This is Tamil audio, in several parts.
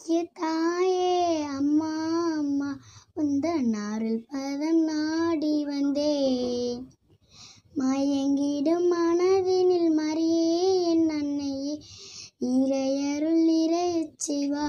முக்கிய தாயே அம்மா அம்மா உந்த நாரில் பதம் நாடி வந்தே மயங்கிடும் மனதினில் மறியே என் அன்னையே இறையருள் இறைச்சிவா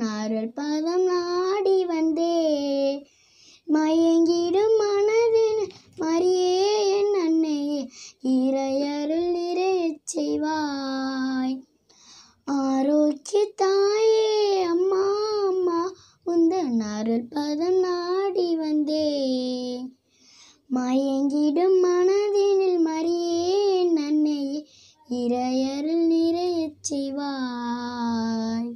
நாரல் பதம் நாடி வந்தே மயங்கிடும் மனதின் மரியே என் அன்னையே இறையருள் நிறையச் செய்வாய் ஆரோக்கிய தாயே அம்மா அம்மா உந்த நாரல் பதம் நாடி வந்தே மயங்கிடும் மனதினில் மரியே என் அன்னையே இறையருள் நிறைய செய்வாய்